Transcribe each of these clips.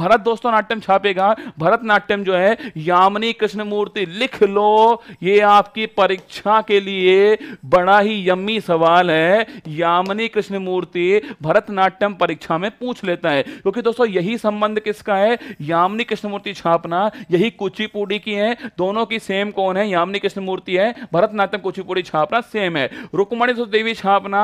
भरत दोस्तों नाट्यम छापेगा भरत नाट्यम जो है यामिनी मूर्ति लिख लो ये आपकी परीक्षा के लिए बड़ा ही यम्मी सवाल है यामिनी कृष्णमूर्ति भरतनाट्यम परीक्षा में पूछ लेता है क्योंकि दोस्तों यही संबंध किसका है यामिनी मूर्ति छापना यही कुचिपुड़ी की है दोनों की सेम कौन है यामिनी मूर्ति है भरतनाट्यम कुचिपुड़ी छापना सेम है रुक्मणी देवी छापना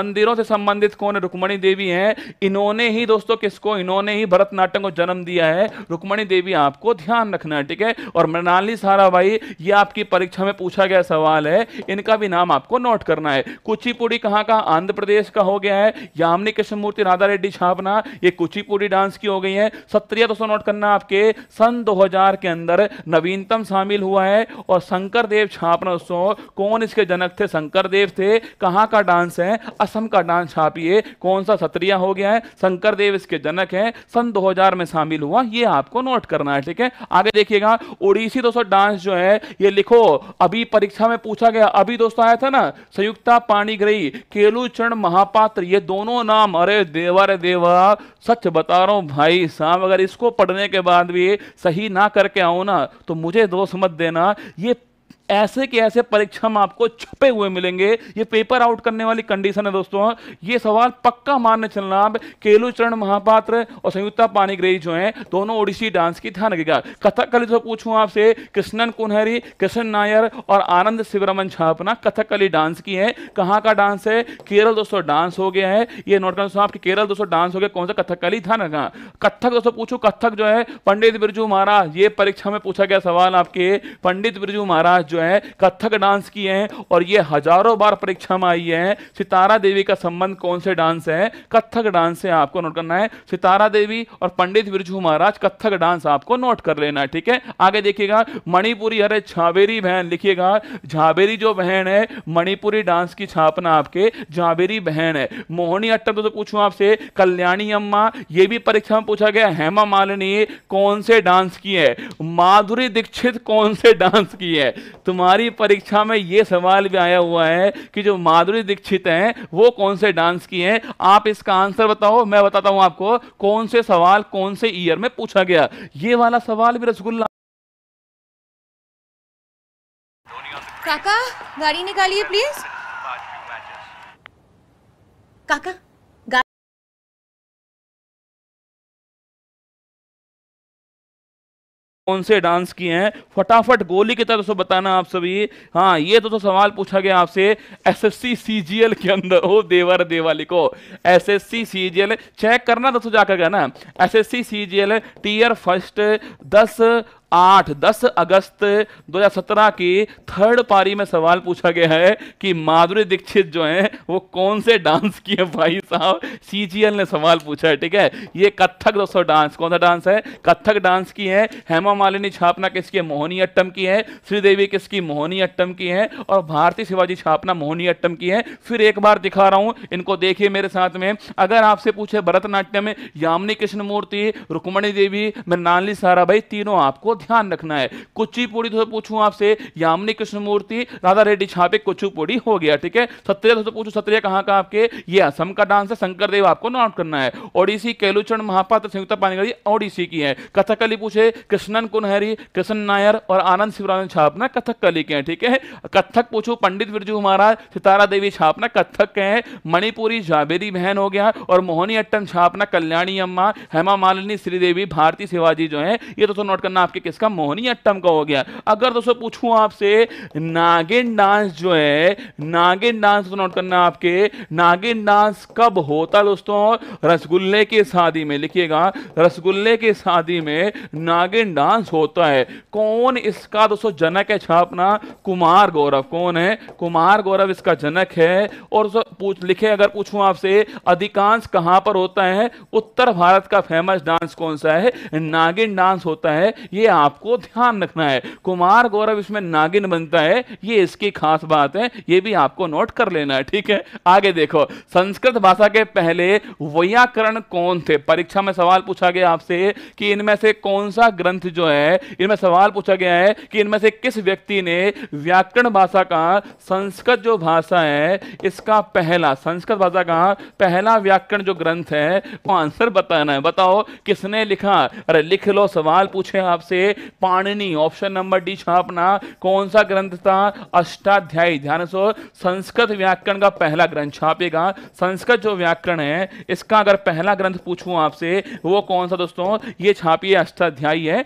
मंदिरों से संबंधित कौन है रुक्मणी देवी है इन्होंने ही दोस्तों किसको इन्होंने ही भरतनाट्यम को जन्म दिया है रुक्मणी देवी आपको ध्यान रखना है ठीक है और मृणाली सारा भाई ये आपकी परीक्षा में पूछा गया सवाल है इनका भी नाम आपको नोट करना है कुचिपुड़ी कहाँ का आंध्र प्रदेश का हो गया है यामनी कृष्णमूर्ति राधा रेड्डी छापना ये कुचिपुड़ी डांस की हो गई है सत्रिया दोस्तों नोट करना आपके सन दो के अंदर नवीनतम शामिल हुआ है और शंकर देव छापना दोस्तों कौन इसके जनक थे शंकर देव थे कहाँ का डांस है असम का डांस छापिए कौन सा सत्रिया हो गया है शंकर देव इसके जनक है सन दो प्रचार में शामिल हुआ ये आपको नोट करना है ठीक है आगे देखिएगा ओडिसी दोस्तों डांस जो है ये लिखो अभी परीक्षा में पूछा गया अभी दोस्तों आया था ना संयुक्ता पाणीग्रही केलुचरण महापात्र ये दोनों नाम अरे देवा रे देवा सच बता रहा हूं भाई साहब अगर इसको पढ़ने के बाद भी सही ना करके आओ ना तो मुझे दोष मत देना ये ऐसे के ऐसे परीक्षा में आपको छपे हुए मिलेंगे ये पेपर आउट करने वाली कंडीशन है दोस्तों ये सवाल पक्का मानने चलना आप केलुचरण महापात्र और संयुक्ता पानीग्रही जो हैं दोनों ओडिशी डांस की ध्यान रखेगा कथकली जो पूछूं आपसे कृष्णन कुनहरी कृष्ण नायर और आनंद शिवरमन छापना कथकली डांस की है कहाँ का डांस है केरल दोस्तों डांस हो गया है ये नोट कर आपके केरल दोस्तों डांस हो गया कौन सा कथकली ध्यान रखा कथक दोस्तों पूछू कथक जो है पंडित बिरजू महाराज ये परीक्षा में पूछा गया सवाल आपके पंडित बिरजू महाराज जो है कथक डांस किए हैं और ये हजारों बार परीक्षा में आई है सितारा देवी का संबंध कौन से डांस है कथक डांस से आपको नोट करना है सितारा देवी और पंडित बिरजू महाराज कथक डांस आपको नोट कर लेना है ठीक है आगे देखिएगा मणिपुरी अरे झावेरी बहन लिखिएगा झावेरी जो बहन है मणिपुरी डांस की छापना आपके झावेरी बहन है मोहनी अट्टम तो पूछू आपसे कल्याणी अम्मा ये भी परीक्षा में पूछा गया हेमा मालिनी कौन से डांस की है माधुरी दीक्षित कौन से डांस की है तुम्हारी परीक्षा में ये सवाल भी आया हुआ है कि जो माधुरी दीक्षित हैं वो कौन से डांस की हैं आप इसका आंसर बताओ मैं बताता हूं आपको कौन से सवाल कौन से ईयर में पूछा गया ये वाला सवाल भी रसगुल्ला काका गाड़ी निकालिए प्लीज काका कौन से डांस किए हैं फटाफट गोली की तरह से बताना आप सभी हाँ ये तो, तो सवाल पूछा गया आपसे एसएससी सीजीएल के अंदर हो देवर देवाली को एसएससी सीजीएल चेक करना दोस्तों जाकर ना एसएससी सीजीएल टीयर फर्स्ट दस आठ दस अगस्त 2017 की थर्ड पारी में सवाल पूछा गया है कि माधुरी दीक्षित जो है वो कौन से डांस किए भाई साहब सीजीएल ने सवाल पूछा है ठीक है ये कथक दोस्तों डांस कौन सा डांस है कथक डांस की है हेमा मालिनी छापना किसकी है मोहनी अट्टम की है श्रीदेवी किसकी मोहनी अट्टम की है और भारती शिवाजी छापना मोहनी अट्टम की है फिर एक बार दिखा रहा हूं इनको देखिए मेरे साथ में अगर आपसे पूछे भरतनाट्यम यामिनी मूर्ति रुक्मणी देवी मृणाली सारा भाई तीनों आपको ध्यान रखना है कुचिपुड़ी तो पूछूं आपसे यामिनी कृष्णमूर्ति राधा रेड्डी छापे कुचुपुड़ी हो गया ठीक है सत्रिया तो पूछो सत्रिया कहाँ का आपके ये असम का डांस है शंकर देव आपको नोट करना है ओडिसी केलुचरण महापात्र संयुक्त पानी ओडिसी की है कथकली पूछे कृष्णन कुनहरी कृष्ण नायर और आनंद शिवरानंद छापना कथकली के हैं ठीक है कथक पूछो पंडित बिरजू महाराज सितारा देवी छापना कथक के हैं मणिपुरी जाबेरी बहन हो गया और मोहनी अट्टन छापना कल्याणी अम्मा हेमा मालिनी श्रीदेवी भारती शिवाजी जो है ये तो नोट करना आपके किसका मोहनी अट्टम का हो गया अगर दोस्तों पूछूं आपसे नागिन डांस जो है नागिन डांस तो नोट करना आपके नागिन डांस कब होता है दोस्तों रसगुल्ले की शादी में लिखिएगा रसगुल्ले की शादी में नागिन डांस होता है कौन इसका दोस्तों जनक है छापना कुमार गौरव कौन है कुमार गौरव इसका जनक है और पूछ लिखे अगर पूछूं आपसे अधिकांश कहां पर होता है उत्तर भारत का फेमस डांस कौन सा है नागिन डांस होता है ये आपको ध्यान रखना है कुमार गौरव इसमें नागिन बनता है ये इसकी खास बात है ये भी आपको नोट कर लेना है ठीक है आगे देखो संस्कृत भाषा के पहले व्याकरण कौन थे परीक्षा में सवाल पूछा गया आपसे कि इनमें से कौन सा ग्रंथ जो है इनमें सवाल पूछा गया है कि इनमें से किस व्यक्ति ने व्याकरण भाषा का संस्कृत जो भाषा है इसका पहला संस्कृत भाषा का पहला व्याकरण जो ग्रंथ है वो आंसर बताना है बताओ किसने लिखा अरे लिख लो सवाल पूछे आपसे पाणनी ऑप्शन नंबर डी छापना कौन सा ग्रंथ था अष्टाध्यायी ध्यान सो संस्कृत व्याकरण का पहला ग्रंथ छापेगा संस्कृत जो व्याकरण है इसका अगर पहला ग्रंथ पूछूं आपसे वो कौन सा दोस्तों ये छापिए अष्टाध्यायी है